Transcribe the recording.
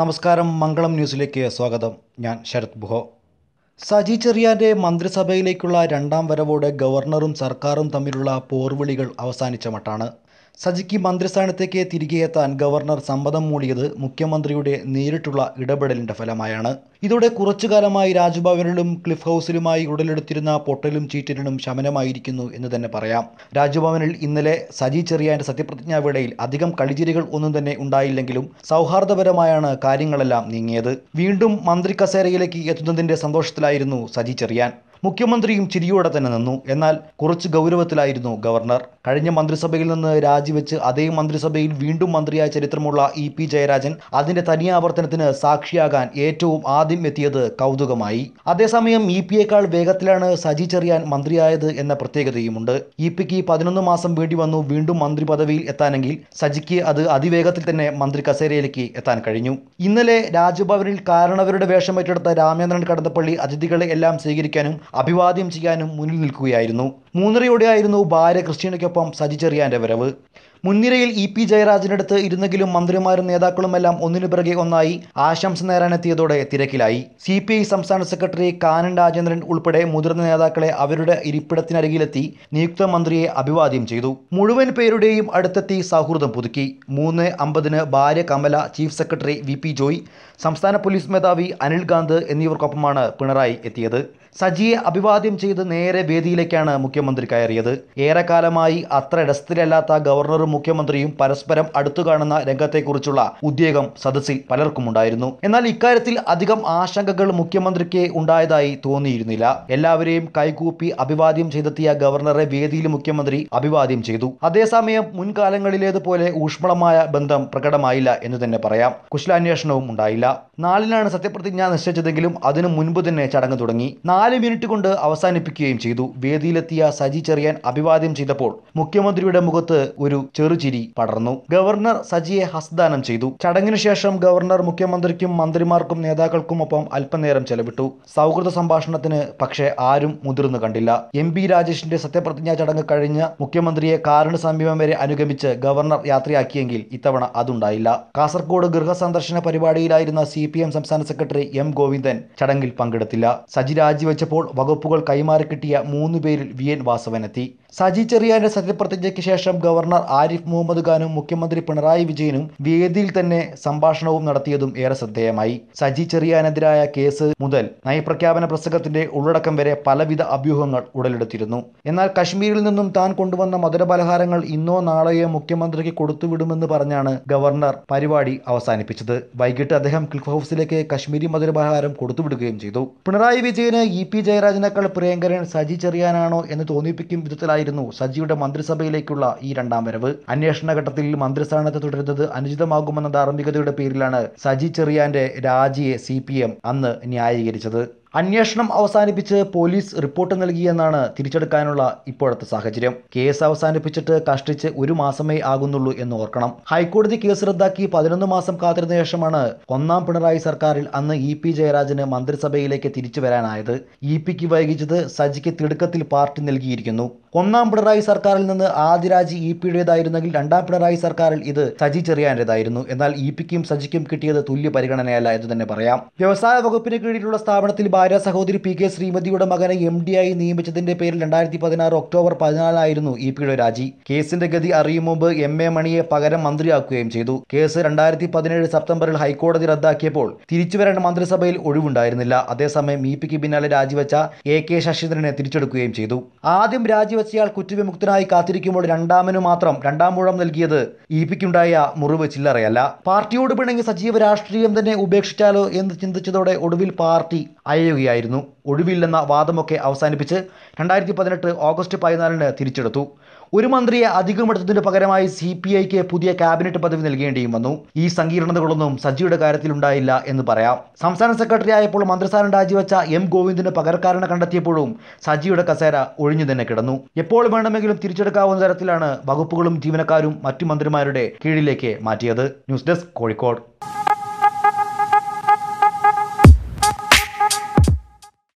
നമസ്കാരം മംഗളം ന്യൂസിലേക്ക് സ്വാഗതം ഞാൻ ശരത് ബുഹോ സജി ചെറിയാന്റെ മന്ത്രിസഭയിലേക്കുള്ള രണ്ടാം വരവോടെ ഗവർണറും സർക്കാരും തമ്മിലുള്ള പോർവിളികൾ അവസാനിച്ച മട്ടാണ് സജിക്ക് മന്ത്രിസ്ഥാനത്തേക്ക് എത്താൻ ഗവർണർ സമ്മതം മൂടിയത് മുഖ്യമന്ത്രിയുടെ നേരിട്ടുള്ള ഇടപെടലിന്റെ ഫലമായാണ് ഇതോടെ കുറച്ചുകാലമായി രാജ്ഭവനിലും ക്ലിഫ് ഹൗസിലുമായി ഉടലെടുത്തിരുന്ന പൊട്ടലും ചീറ്റലിനും ശമനമായിരിക്കുന്നു എന്ന് തന്നെ പറയാം രാജ്ഭവനിൽ ഇന്നലെ സജി ചെറിയാന്റെ സത്യപ്രതിജ്ഞാ വേളയിൽ അധികം കളിചിരികൾ ഒന്നും തന്നെ ഉണ്ടായില്ലെങ്കിലും സൗഹാർദ്ദപരമായാണ് കാര്യങ്ങളെല്ലാം നീങ്ങിയത് വീണ്ടും മന്ത്രി കസേരയിലേക്ക് എത്തുന്നതിന്റെ സന്തോഷത്തിലായിരുന്നു സജി ചെറിയാൻ മുഖ്യമന്ത്രിയും ചിരിയോടെ തന്നെ നിന്നു എന്നാൽ കുറച്ച് ഗൗരവത്തിലായിരുന്നു ഗവർണർ കഴിഞ്ഞ മന്ത്രിസഭയിൽ നിന്ന് രാജിവെച്ച് അതേ മന്ത്രിസഭയിൽ വീണ്ടും മന്ത്രിയായ ചരിത്രമുള്ള ഇ പി ജയരാജൻ അതിന്റെ തനിയാവർത്തനത്തിന് സാക്ഷിയാകാൻ ഏറ്റവും ആദ്യം എത്തിയത് കൗതുകമായി അതേസമയം ഇ പിയേക്കാൾ വേഗത്തിലാണ് സജി ചെറിയാൻ മന്ത്രിയായത് എന്ന പ്രത്യേകതയുമുണ്ട് ഇ പിക്ക് പതിനൊന്ന് മാസം വേണ്ടി വന്നു വീണ്ടും മന്ത്രി പദവിയിൽ എത്താനെങ്കിൽ സജിക്ക് അത് അതിവേഗത്തിൽ തന്നെ മന്ത്രി കസേരയിലേക്ക് എത്താൻ കഴിഞ്ഞു ഇന്നലെ രാജ്ഭവനിൽ കാരണവരുടെ വേഷം ഏറ്റെടുത്ത രാമേന്ദ്രൻ കടന്നപ്പള്ളി അതിഥികളെ എല്ലാം സ്വീകരിക്കാനും അഭിവാദ്യം ചെയ്യാനും മുന്നിൽ നിൽക്കുകയായിരുന്നു മൂന്നരയോടെയായിരുന്നു ഭാര്യ ക്രിസ്റ്റീനയ്ക്കൊപ്പം സജിച്ചെറിയാൻ്റെ വരവ് മുൻനിരയിൽ ഇ പി ജയരാജനടുത്ത് ഇരുന്നെങ്കിലും മന്ത്രിമാരും നേതാക്കളുമെല്ലാം ഒന്നിനു പിറകെ ഒന്നായി ആശംസ നേരാനെത്തിയതോടെ തിരക്കിലായി സി പി ഐ സംസ്ഥാന സെക്രട്ടറി കാനൻ രാജേന്ദ്രൻ ഉൾപ്പെടെ മുതിർന്ന നേതാക്കളെ അവരുടെ ഇരിപ്പിടത്തിനരികിലെത്തി നിയുക്ത മന്ത്രിയെ അഭിവാദ്യം ചെയ്തു മുഴുവൻ പേരുടെയും അടുത്തെത്തി സൗഹൃദം പുതുക്കി മൂന്ന് അമ്പതിന് ഭാര്യ Kamala chief secretary V P Joy സംസ്ഥാന പോലീസ് മേധാവി അനിൽ ഗാന്ധ് എന്നിവർക്കൊപ്പമാണ് പിണറായി എത്തിയത് സജിയെ അഭിവാദ്യം ചെയ്ത് നേരെ വേദിയിലേക്കാണ് മുഖ്യമന്ത്രി കയറിയത് ഏറെക്കാലമായി അത്ര ഇടസ്ഥിലല്ലാത്ത ഗവർണറും മുഖ്യമന്ത്രിയും പരസ്പരം അടുത്തു കാണുന്ന രംഗത്തെക്കുറിച്ചുള്ള ഉദ്വേഗം സദസ്സിൽ പലർക്കും ഉണ്ടായിരുന്നു എന്നാൽ ഇക്കാര്യത്തിൽ അധികം ആശങ്കകൾ മുഖ്യമന്ത്രിക്ക് ഉണ്ടായതായി തോന്നിയിരുന്നില്ല എല്ലാവരെയും കൈകൂപ്പി അഭിവാദ്യം ചെയ്തെത്തിയ ഗവർണറെ വേദിയിൽ മുഖ്യമന്ത്രി അഭിവാദ്യം ചെയ്തു അതേസമയം മുൻകാലങ്ങളിലേതുപോലെ ഊഷ്മളമായ ബന്ധം പ്രകടമായില്ല എന്ന് തന്നെ പറയാം കുശലാന്വേഷണവും ഉണ്ടായില്ല നാലിനാണ് സത്യപ്രതിജ്ഞ നിശ്ചയിച്ചതെങ്കിലും അതിനു മുൻപ് തന്നെ ചടങ്ങ് തുടങ്ങി നാല് മിനിറ്റ് കൊണ്ട് അവസാനിപ്പിക്കുകയും ചെയ്തു വേദിയിലെത്തിയ സജി ചെറിയാൻ അഭിവാദ്യം ചെയ്തപ്പോൾ മുഖ്യമന്ത്രിയുടെ മുഖത്ത് ഒരു ചെറുചിരി പടർന്നു ഗവർണർ സജിയെ ഹസ്തദാനം ചെയ്തു ചടങ്ങിനു ശേഷം ഗവർണർ മുഖ്യമന്ത്രിക്കും മന്ത്രിമാർക്കും നേതാക്കൾക്കും ഒപ്പം അല്പനേരം ചെലവിട്ടു സൗഹൃദ സംഭാഷണത്തിന് പക്ഷേ ആരും മുതിർന്നു കണ്ടില്ല എം പി രാജേഷിന്റെ സത്യപ്രതിജ്ഞാ ചടങ്ങ് കഴിഞ്ഞ് മുഖ്യമന്ത്രിയെ കാറിന് സമീപം വരെ അനുഗമിച്ച് ഗവർണർ യാത്രയാക്കിയെങ്കിൽ ഇത്തവണ അതുണ്ടായില്ല കാസർഗോഡ് ഗൃഹ സന്ദർശന പരിപാടിയിലായിരുന്ന സി സി എം സംസ്ഥാന സെക്രട്ടറി എം ഗോവിന്ദൻ ചടങ്ങിൽ പങ്കെടുത്തില്ല സജി രാജിവെച്ചപ്പോൾ വകുപ്പുകൾ കൈമാറി കിട്ടിയ മൂന്ന് പേരിൽ വി എൻ വാസവനെത്തി സജി ചെറിയാന്റെ സത്യപ്രതിജ്ഞയ്ക്ക് ശേഷം ഗവർണർ ആരിഫ് മുഹമ്മദ് ഖാനും മുഖ്യമന്ത്രി പിണറായി വിജയനും വേദിയിൽ തന്നെ സംഭാഷണവും നടത്തിയതും ഏറെ ശ്രദ്ധേയമായി സജി ചെറിയാനെതിരായ കേസ് മുതൽ നയപ്രഖ്യാപന പ്രസംഗത്തിന്റെ ഉള്ളടക്കം വരെ പലവിധ അഭ്യൂഹങ്ങൾ ഉടലെടുത്തിരുന്നു എന്നാൽ കശ്മീരിൽ നിന്നും താൻ കൊണ്ടുവന്ന മധുരപലഹാരങ്ങൾ ഇന്നോ നാളെയോ മുഖ്യമന്ത്രിക്ക് കൊടുത്തുവിടുമെന്ന് പറഞ്ഞാണ് ഗവർണർ പരിപാടി അവസാനിപ്പിച്ചത് വൈകിട്ട് അദ്ദേഹം ക്ലിഫ് ഹൗസിലേക്ക് കശ്മീരി മധുരപലഹാരം കൊടുത്തുവിടുകയും ചെയ്തു പിണറായി വിജയന് ഇ പി ജയരാജനേക്കാൾ പ്രിയങ്കരൻ സജി ചെറിയാനാണോ എന്ന് തോന്നിപ്പിക്കും വിധത്തിലായിരുന്നു സജിയുടെ മന്ത്രിസഭയിലേക്കുള്ള ഈ രണ്ടാം വരവ് അന്വേഷണ ഘട്ടത്തിൽ മന്ത്രിസ്ഥാനത്ത് തുടരുന്നത് അനുചിതമാകുമെന്ന ധാർമ്മികതയുടെ പേരിലാണ് സജി ചെറിയാന്റെ രാജിയെ സി അന്ന് ന്യായീകരിച്ചത് അന്വേഷണം അവസാനിപ്പിച്ച് പോലീസ് റിപ്പോർട്ട് നൽകിയെന്നാണ് തിരിച്ചെടുക്കാനുള്ള ഇപ്പോഴത്തെ സാഹചര്യം കേസ് അവസാനിപ്പിച്ചിട്ട് കഷ്ടിച്ച് ഒരു മാസമേ ആകുന്നുള്ളൂ എന്ന് ഓർക്കണം ഹൈക്കോടതി കേസ് റദ്ദാക്കി പതിനൊന്ന് മാസം കാത്തിരുന്ന ശേഷമാണ് ഒന്നാം പിണറായി സർക്കാരിൽ അന്ന് ഇ പി ജയരാജന് മന്ത്രിസഭയിലേക്ക് തിരിച്ചു വരാനായത് ഇ പിക്ക് വൈകിച്ചത് സജിക്ക് തിടുക്കത്തിൽ പാർട്ടി നൽകിയിരിക്കുന്നു ഒന്നാം പിണറായി സർക്കാരിൽ നിന്ന് രാജി ഇ പിയുടേതായിരുന്നെങ്കിൽ രണ്ടാം പിണറായി സർക്കാരിൽ ഇത് സജി ചെറിയാനേതായിരുന്നു എന്നാൽ ഇ പിക്കും സജിക്കും കിട്ടിയത് തുല്യ പരിഗണനയല്ല എന്ന് തന്നെ പറയാം വ്യവസായ വകുപ്പിന് കീഴിലുള്ള സ്ഥാപനത്തിൽ ഭാര്യ സഹോദരി പി കെ ശ്രീമതിയുടെ മകനെ എം ആയി നിയമിച്ചതിന്റെ പേരിൽ രണ്ടായിരത്തി പതിനാറ് ഒക്ടോബർ പതിനാലായിരുന്നു ഇ പിയുടെ രാജി കേസിന്റെ ഗതി അറിയും മുമ്പ് എം എ മണിയെ പകരം മന്ത്രിയാക്കുകയും ചെയ്തു കേസ് രണ്ടായിരത്തി പതിനേഴ് സെപ്റ്റംബറിൽ ഹൈക്കോടതി റദ്ദാക്കിയപ്പോൾ തിരിച്ചുവരേണ്ട മന്ത്രിസഭയിൽ ഒഴിവുണ്ടായിരുന്നില്ല അതേസമയം ഇ പിക്ക് പിന്നാലെ രാജിവെച്ച എ കെ ശശീന്ദ്രനെ തിരിച്ചെടുക്കുകയും ചെയ്തു ആദ്യം രാജിവെച്ചയാൾ കുറ്റവിമുക്തനായി കാത്തിരിക്കുമ്പോൾ രണ്ടാമനു മാത്രം രണ്ടാം മൂഴം നൽകിയത് ഇ പിക്കുണ്ടായ മുറിവ് ചില്ലറയല്ല പാർട്ടിയോട് പിണങ്ങി സജീവ രാഷ്ട്രീയം തന്നെ ഉപേക്ഷിച്ചാലോ എന്ന് ചിന്തിച്ചതോടെ ഒടുവിൽ പാർട്ടി അയയുകയായിരുന്നു ഒഴിവില്ലെന്ന വാദമൊക്കെ അവസാനിപ്പിച്ച് രണ്ടായിരത്തി പതിനെട്ട് ഓഗസ്റ്റ് പതിനാലിന് തിരിച്ചെടുത്തു ഒരു മന്ത്രിയെ അധികമെടുത്തതിന് പകരമായി സി പി ഐക്ക് പുതിയ ക്യാബിനറ്റ് പദവി നൽകേണ്ടിയും വന്നു ഈ സങ്കീർണതകളൊന്നും സജിയുടെ ഉണ്ടായില്ല എന്ന് പറയാം സംസ്ഥാന സെക്രട്ടറി ആയപ്പോൾ മന്ത്രിസ്ഥാനം രാജിവെച്ച എം ഗോവിന്ദിന് പകരക്കാരനെ കണ്ടെത്തിയപ്പോഴും സജിയുടെ കസേര ഒഴിഞ്ഞു തന്നെ കിടന്നു എപ്പോൾ വേണമെങ്കിലും തിരിച്ചെടുക്കാവുന്ന തരത്തിലാണ് വകുപ്പുകളും ജീവനക്കാരും മറ്റു മന്ത്രിമാരുടെ കീഴിലേക്ക് മാറ്റിയത് ന്യൂസ് ഡെസ്ക് കോഴിക്കോട്